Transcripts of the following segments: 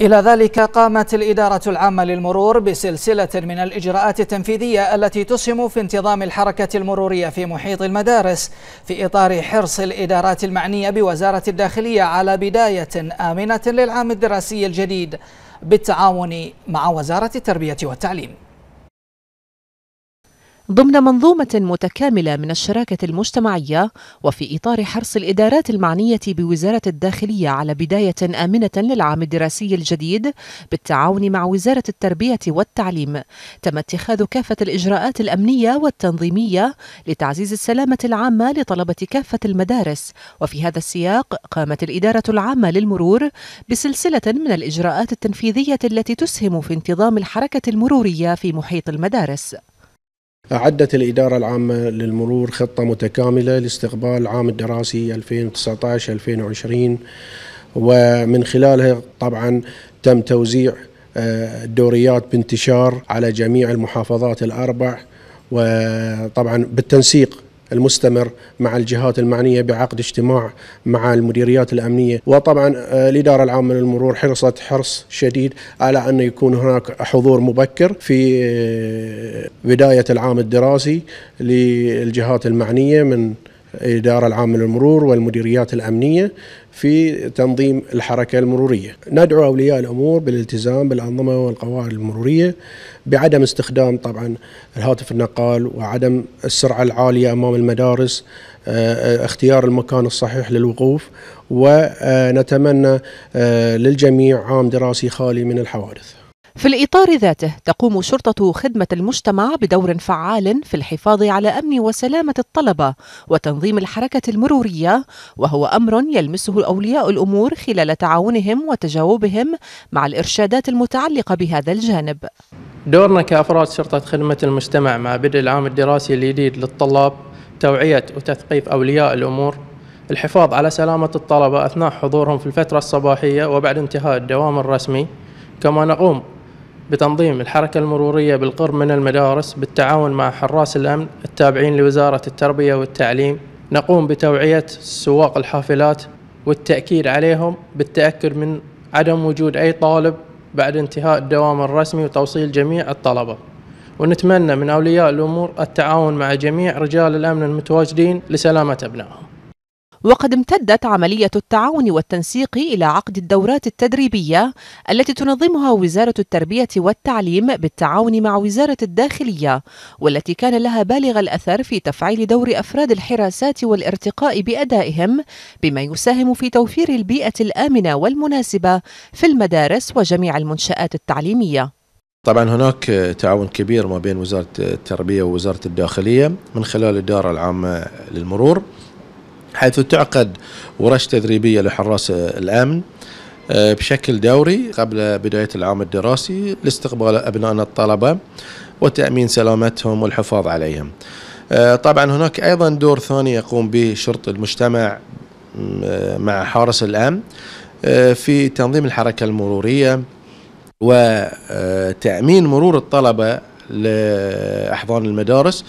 إلى ذلك قامت الإدارة العامة للمرور بسلسلة من الإجراءات التنفيذية التي تسهم في انتظام الحركة المرورية في محيط المدارس في إطار حرص الإدارات المعنية بوزارة الداخلية على بداية آمنة للعام الدراسي الجديد بالتعاون مع وزارة التربية والتعليم ضمن منظومة متكاملة من الشراكة المجتمعية وفي إطار حرص الإدارات المعنية بوزارة الداخلية على بداية آمنة للعام الدراسي الجديد بالتعاون مع وزارة التربية والتعليم تم اتخاذ كافة الإجراءات الأمنية والتنظيمية لتعزيز السلامة العامة لطلبة كافة المدارس وفي هذا السياق قامت الإدارة العامة للمرور بسلسلة من الإجراءات التنفيذية التي تسهم في انتظام الحركة المرورية في محيط المدارس أعدت الإدارة العامة للمرور خطة متكاملة لاستقبال عام الدراسي 2019-2020 ومن خلالها طبعا تم توزيع الدوريات آه، بانتشار على جميع المحافظات الأربع وطبعا بالتنسيق المستمر مع الجهات المعنية بعقد اجتماع مع المديريات الأمنية وطبعا آه، الإدارة العامة للمرور حرصت حرص شديد على أن يكون هناك حضور مبكر في آه، بداية العام الدراسي للجهات المعنية من الإدارة العامة للمرور والمديريات الأمنية في تنظيم الحركة المرورية ندعو أولياء الأمور بالالتزام بالأنظمة والقواعد المرورية بعدم استخدام طبعا الهاتف النقال وعدم السرعة العالية أمام المدارس آه، اختيار المكان الصحيح للوقوف ونتمنى آه، للجميع عام دراسي خالي من الحوادث في الإطار ذاته تقوم شرطة خدمة المجتمع بدور فعال في الحفاظ على أمن وسلامة الطلبة وتنظيم الحركة المرورية وهو أمر يلمسه أولياء الأمور خلال تعاونهم وتجاوبهم مع الإرشادات المتعلقة بهذا الجانب دورنا كأفراد شرطة خدمة المجتمع مع بدء العام الدراسي الجديد للطلاب توعية وتثقيف أولياء الأمور الحفاظ على سلامة الطلبة أثناء حضورهم في الفترة الصباحية وبعد انتهاء الدوام الرسمي كما نقوم بتنظيم الحركة المرورية بالقرب من المدارس بالتعاون مع حراس الأمن التابعين لوزارة التربية والتعليم نقوم بتوعية سواق الحافلات والتأكيد عليهم بالتأكد من عدم وجود أي طالب بعد انتهاء الدوام الرسمي وتوصيل جميع الطلبة ونتمنى من أولياء الأمور التعاون مع جميع رجال الأمن المتواجدين لسلامة أبنائهم وقد امتدت عملية التعاون والتنسيق إلى عقد الدورات التدريبية التي تنظمها وزارة التربية والتعليم بالتعاون مع وزارة الداخلية والتي كان لها بالغ الأثر في تفعيل دور أفراد الحراسات والارتقاء بأدائهم بما يساهم في توفير البيئة الآمنة والمناسبة في المدارس وجميع المنشآت التعليمية طبعا هناك تعاون كبير ما بين وزارة التربية ووزارة الداخلية من خلال الإدارة العامة للمرور حيث تعقد ورش تدريبية لحراس الأمن آه، بشكل دوري قبل بداية العام الدراسي لاستقبال أبنائنا الطلبة وتأمين سلامتهم والحفاظ عليهم آه، طبعا هناك أيضا دور ثاني يقوم به شرط المجتمع آه، مع حارس الأمن في تنظيم الحركة المرورية وتأمين مرور الطلبة لأحضان المدارس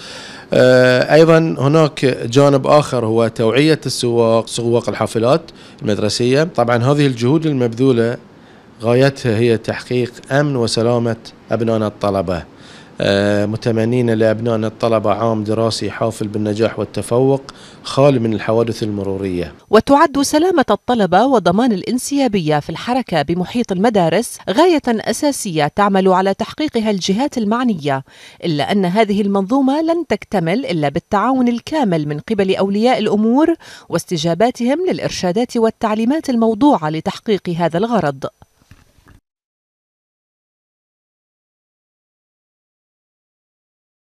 آه، ايضا هناك جانب اخر هو توعيه السواق سواق الحافلات المدرسيه طبعا هذه الجهود المبذوله غايتها هي تحقيق امن وسلامه ابنائنا الطلبه آه، متمنين لأبنائنا الطلبة عام دراسي حافل بالنجاح والتفوق خال من الحوادث المرورية وتعد سلامة الطلبة وضمان الانسيابية في الحركة بمحيط المدارس غاية أساسية تعمل على تحقيقها الجهات المعنية إلا أن هذه المنظومة لن تكتمل إلا بالتعاون الكامل من قبل أولياء الأمور واستجاباتهم للإرشادات والتعليمات الموضوعة لتحقيق هذا الغرض